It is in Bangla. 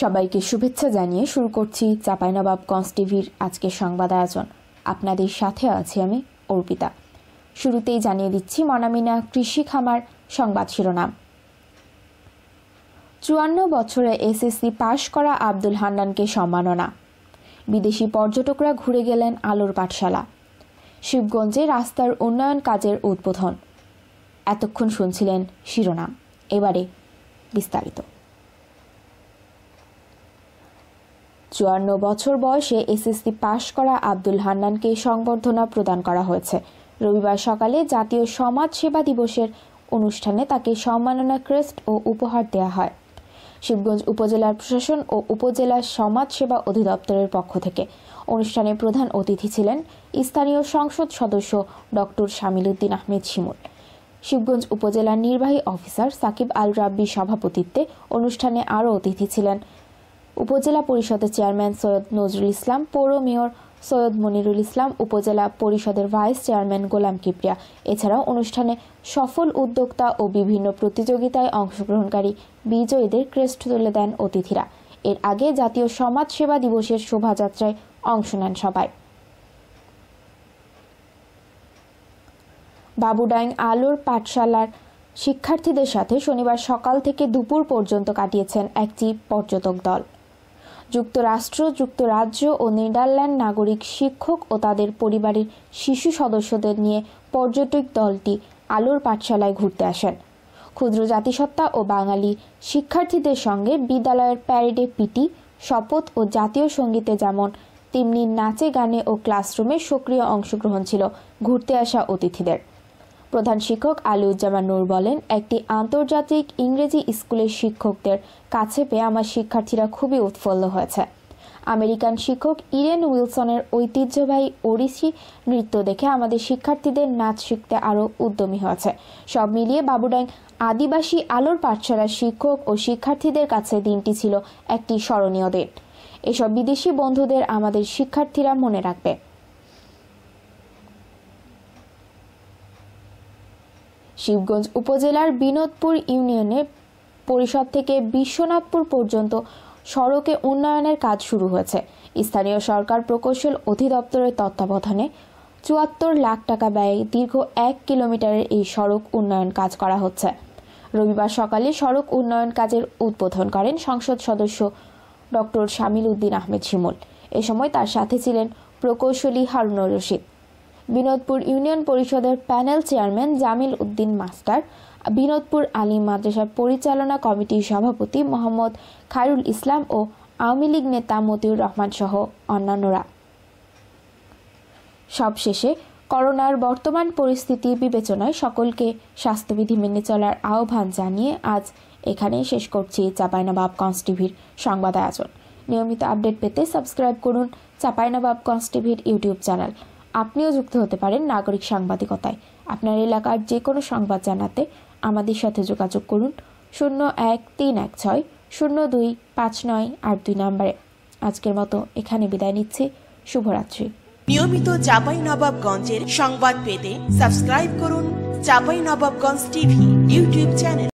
সবাইকে শুভেচ্ছা জানিয়ে শুরু করছি চাঁপাইনবাবগঞ্জ টিভির আজকের সংবাদ আয়োজন আপনাদের সাথে আছি আমি অর্পিতা শুরুতেই জানিয়ে দিচ্ছি মনামিনা কৃষি খামার সংবাদ শিরোনাম চুয়ান্ন বছরে এসএসসি পাশ করা আব্দুল হান্নানকে সম্মাননা বিদেশি পর্যটকরা ঘুরে গেলেন আলোর পাঠশালা শিবগঞ্জে রাস্তার উন্নয়ন কাজের উদ্বোধন এতক্ষণ শুনছিলেন শিরোনাম এবারে বিস্তারিত চুয়ান্ন বছর বয়সে এসএসসি পাশ করা আব্দুল হান্নানকে সংবর্ধনা প্রদান করা হয়েছে রবিবার সকালে জাতীয় সমাজ সেবা দিবসের অনুষ্ঠানে তাকে সম্মাননা ক্রেস্ট ও উপহার দেওয়া হয় শিবগঞ্জ উপজেলার প্রশাসন ও উপজেলা সমাজ সেবা অধিদপ্তরের পক্ষ থেকে অনুষ্ঠানে প্রধান অতিথি ছিলেন স্থানীয় সংসদ সদস্য ডক্টর শামিল উদ্দিন আহমেদ শিমুল শিবগঞ্জ উপজেলার নির্বাহী অফিসার সাকিব আল রাব্বি সভাপতিত্বে অনুষ্ঠানে আরও অতিথি ছিলেন উপজেলা পরিষদের চেয়ারম্যান সৈয়দ নজরুল ইসলাম পৌর মেয়র সৈয়দ মনিরুল ইসলাম উপজেলা পরিষদের ভাইস চেয়ারম্যান গোলাম কিপ্রিয়া এছাড়াও অনুষ্ঠানে সফল উদ্যোক্তা ও বিভিন্ন প্রতিযোগিতায় অংশগ্রহণকারী বিজয়ীদের ক্রেস্ট তুলে দেন অতিথিরা এর আগে জাতীয় সমাজ সেবা দিবসের শোভাযাত্রায় অংশ নেন সবাই বাবুডাইং আলোর পাঠশালার শিক্ষার্থীদের সাথে শনিবার সকাল থেকে দুপুর পর্যন্ত কাটিয়েছেন একটি পর্যটক দল যুক্তরাষ্ট্র যুক্তরাজ্য ও নেদারল্যান্ড নাগরিক শিক্ষক ও তাদের পরিবারের শিশু সদস্যদের নিয়ে পর্যটক দলটি আলোর পাঠশালায় ঘুরতে আসেন ক্ষুদ্র জাতিসত্তা ও বাঙালি শিক্ষার্থীদের সঙ্গে বিদ্যালয়ের প্যারেডে পিটি শপথ ও জাতীয় সঙ্গীতে যেমন তেমনি নাচে গানে ও ক্লাসরুমে সক্রিয় অংশগ্রহণ ছিল ঘুরতে আসা অতিথিদের প্রধান শিক্ষক আলিউজ্জামান নূর বলেন একটি আন্তর্জাতিক ইংরেজি স্কুলের শিক্ষকদের কাছে পেয়ে আমার শিক্ষার্থীরা খুবই উৎফুল্ল হয়েছে আমেরিকান শিক্ষক ইরেন উইলসনের ঐতিহ্যবাহী ওড়িশি নৃত্য দেখে আমাদের শিক্ষার্থীদের নাচ শিখতে আরও উদ্যমী হয়েছে সব মিলিয়ে বাবুডাং আদিবাসী আলোর পাঠশালার শিক্ষক ও শিক্ষার্থীদের কাছে দিনটি ছিল একটি স্মরণীয় দিন এসব বিদেশি বন্ধুদের আমাদের শিক্ষার্থীরা মনে রাখবে শিবগঞ্জ উপজেলার বিনোদপুর ইউনিয়নে পরিষদ থেকে বিশ্বনাথপুর পর্যন্ত সড়কে উন্নয়নের কাজ শুরু হয়েছে স্থানীয় সরকার প্রকৌশল অধিদপ্তরের তত্ত্বাবধানে চুয়াত্তর লাখ টাকা ব্যয়ে দীর্ঘ এক কিলোমিটারের এই সড়ক উন্নয়ন কাজ করা হচ্ছে রবিবার সকালে সড়ক উন্নয়ন কাজের উদ্বোধন করেন সংসদ সদস্য ডক্টর শামিল উদ্দিন আহমেদ শিমুল এ সময় তার সাথে ছিলেন প্রকৌশলী হারুনুর রশিদ বিনোদপুর ইউনিয়ন পরিষদের panel chairman Jamil Uddin master Binodpur Ali মাদ্রাসার পরিচালনা কমিটির সভাপতি মোহাম্মদ খায়রুল ইসলাম ও আওয়ামী লীগ নেতা মতিউর রহমান সহ অন্যান্যরা সবশেষে করোনার বর্তমান পরিস্থিতি বিবেচনায় সকলকে স্বাস্থ্যবিধি মেনে চলার আহ্বান জানিয়ে আজ এখানেই শেষ করছি কংস টিভির সংবাদ আয়োজন নিয়মিত আপডেট পেতে সাবস্ক্রাইব করুন কংস টিভির ইউটিউব চ্যানেল আপনিও যুক্ত হতে পারেন নাগরিক সাংবাদিকতায় আপনার এলাকার যে কোনো সংবাদ জানাতে আমাদের সাথে যোগাযোগ করুন শূন্য এক তিন এক ছয় শূন্য দুই পাঁচ নয় আট দুই নম্বরে আজকের মতো এখানে বিদায় নিচ্ছি শুভরাত্রি নিয়মিত চাপাই নবাবগঞ্জের সংবাদ পেতে সাবস্ক্রাইব করুন Chapai Nawabganj TV YouTube channel